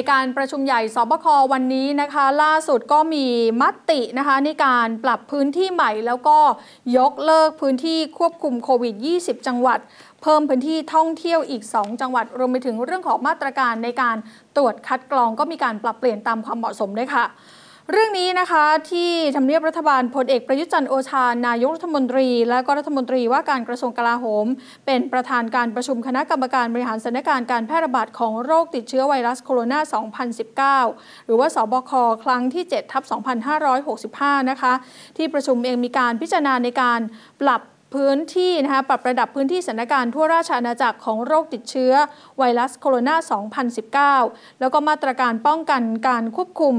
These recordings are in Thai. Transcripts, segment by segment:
ในการประชุมใหญ่สบควันนี้นะคะ ล่าสุดก็มีมตินะคะ ในการปรับพื้นที่ใหม่ แล้วก็ยกเลิกพื้นที่ควบคุมโควิด 20 จังหวัด เพิ่มพื้นที่ท่องเที่ยวอีก 2 จังหวัด รวมไปถึงเรื่องของมาตรการในการตรวจคัดกรอง ก็มีการปรับเปลี่ยนตามความเหมาะสมด้วยค่ะเรื่องนี้นะคะ ที่ทำเนียบรัฐบาลพลเอกประยุจันโอชานายกรัฐมนตรีและก็รัฐมนตรีว่าการกระทรวงกลาโหม เป็นประธานการประชุมคณะกรรมการบริหารสถานการณ์การแพร่ระบาดของโรคติดเชื้อไวรัสโคโรนา 2019 หรือว่าสบคครั้งที่7ทับ 2565 นะคะ ที่ประชุมเองมีการพิจารณาในการปรับพื้นที่นะคะปรับระดับพื้นที่สถานการณ์ทั่วราชอาณาจักรของโรคติดเชื้อไวรัสโคโรนา 2019 แล้วก็มาตรการป้องกันการควบคุม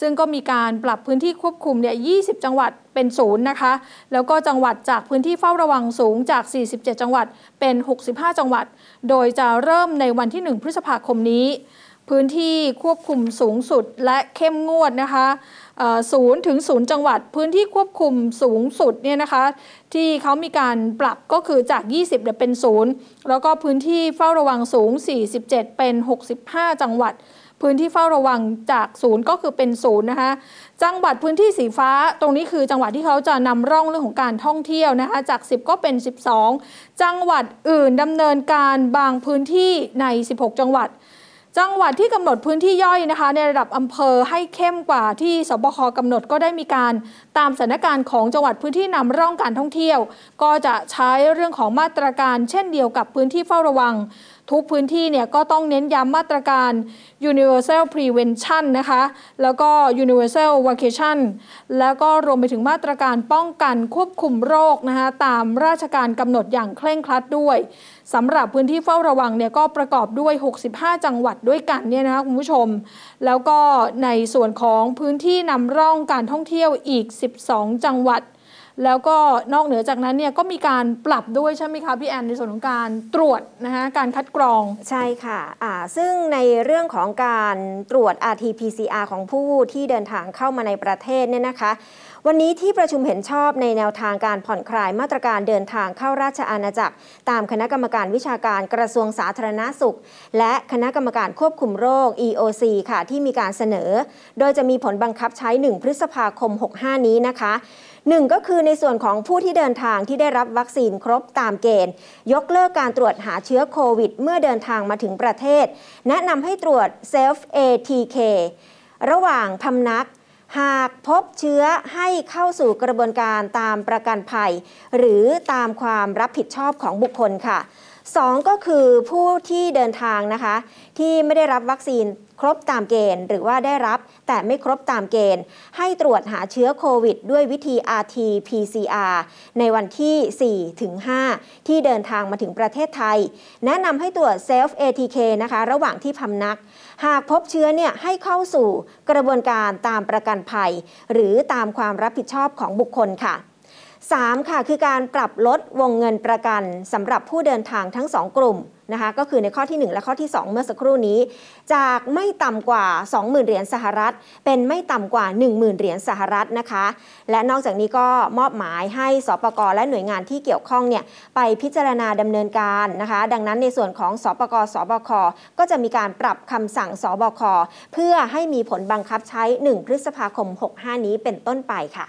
ซึ่งก็มีการปรับพื้นที่ควบคุมเนี่ย 20 จังหวัดเป็นศูนย์นะคะ แล้วก็จังหวัดจากพื้นที่เฝ้าระวังสูงจาก 47 จังหวัดเป็น 65 จังหวัด โดยจะเริ่มในวันที่ 1 พฤษภาคมนี้พื้นที่ควบคุมสูงสุดและเข้มงวดนะคะศูนย์ถึงศูนย์จังหวัด พื้นที่ควบคุมสูงสุดเนี่ยนะคะที่เขามีการปรับก็คือจาก 20เดี๋ยเป็นศูนย์แล้วก็พื้นที่เฝ้าระวังสูง 47 เป็น 65 จังหวัด พื้นที่เฝ้าระวังจากศูนย์ก็คือเป็นศูนย์นะคะ จังหวัดพื้นที่สีฟ้าตรงนี้คือจังหวัดที่เขาจะนำร่องเรื่องของการท่องเที่ยวนะคะจาก 10 ก็เป็น 12 จังหวัดอื่นดำเนินการบางพื้นที่ใน 16 จังหวัดจังหวัดที่กำหนดพื้นที่ย่อยนะคะ ในระดับอำเภอให้เข้มกว่าที่สบคกำหนดก็ได้มีการตามสถานการณ์ของจังหวัดพื้นที่นำร่องการท่องเที่ยวก็จะใช้เรื่องของมาตรการ เช่นเดียวกับพื้นที่เฝ้าระวัง ทุกพื้นที่เนี่ยก็ต้องเน้นย้ำมาตรการ universal prevention นะคะแล้วก็ universal vacation แล้วก็รวมไปถึงมาตรการป้องกันควบคุมโรคนะคะตามราชการกำหนดอย่างเคร่งครัดด้วยสำหรับพื้นที่เฝ้าระวังเนี่ยก็ประกอบด้วย 65 จังหวัดด้วยกันเนี่ยนะคะคุณผู้ชม แล้วก็ในส่วนของพื้นที่นำร่องการท่องเที่ยวอีก 12 จังหวัดแล้วก็นอกเหนือจากนั้นเนี่ยก็มีการปรับด้วย ใช่ไหมคะพี่แอนในส่วนของการตรวจนะคะการคัดกรองใช่ค่ะะซึ่งในเรื่องของการตรวจ RT-PCR ของผู้ที่เดินทางเข้ามาในประเทศเนี่ยนะคะ วันนี้ที่ประชุมเห็นชอบในแนวทางการผ่อนคลายมาตรการเดินทางเข้าราชอาณาจักร ตามคณะกรรมการวิชาการกระทรวงสาธารณาสุข และคณะกรรมการควบคุมโรค EOC ค่ะที่มีการเสนอ โดยจะมีผลบังคับใช้1พฤษภาคม 65 นี้นะคะหนึ่งก็คือในส่วนของผู้ที่เดินทางที่ได้รับวัคซีนครบตามเกณฑ์ ยกเลิกการตรวจหาเชื้อโควิดเมื่อเดินทางมาถึงประเทศ แนะนำให้ตรวจ self ATK ระหว่างพำนัก หากพบเชื้อให้เข้าสู่กระบวนการตามประกันภัย หรือตามความรับผิดชอบของบุคคลค่ะ 2 ก็คือผู้ที่เดินทางนะคะที่ไม่ได้รับวัคซีนครบตามเกณฑ์หรือว่าได้รับแต่ไม่ครบตามเกณฑ์ให้ตรวจหาเชื้อโควิดด้วยวิธี rt-pcr ในวันที่ 4-5 ที่เดินทางมาถึงประเทศไทย แนะนำให้ตรวจ self atk นะคะ ระหว่างที่พำนัก หากพบเชื้อเนี่ยให้เข้าสู่กระบวนการตามประกันภัย หรือตามความรับผิดชอบของบุคคลค่ะ3 ค่ะ คือการปรับลดวงเงินประกันสำหรับผู้เดินทางทั้ง 2 กลุ่ม นะคะ ก็คือในข้อที่ 1 และข้อที่ 2 เมื่อสักครู่นี้ จากไม่ต่ำกว่า 20,000 เหรียญสหรัฐ เป็นไม่ต่ำกว่า 10,000เหรียญสหรัฐนะคะ และนอกจากนี้ก็มอบหมายให้สปกและหน่วยงานที่เกี่ยวข้องเนี่ยไปพิจารณาดำเนินการนะคะ ดังนั้นในส่วนของสปกสบคก็จะมีการปรับคำสั่งสบคเพื่อให้มีผลบังคับใช้ 1 พฤษภาคม65นี้เป็นต้นไปค่ะ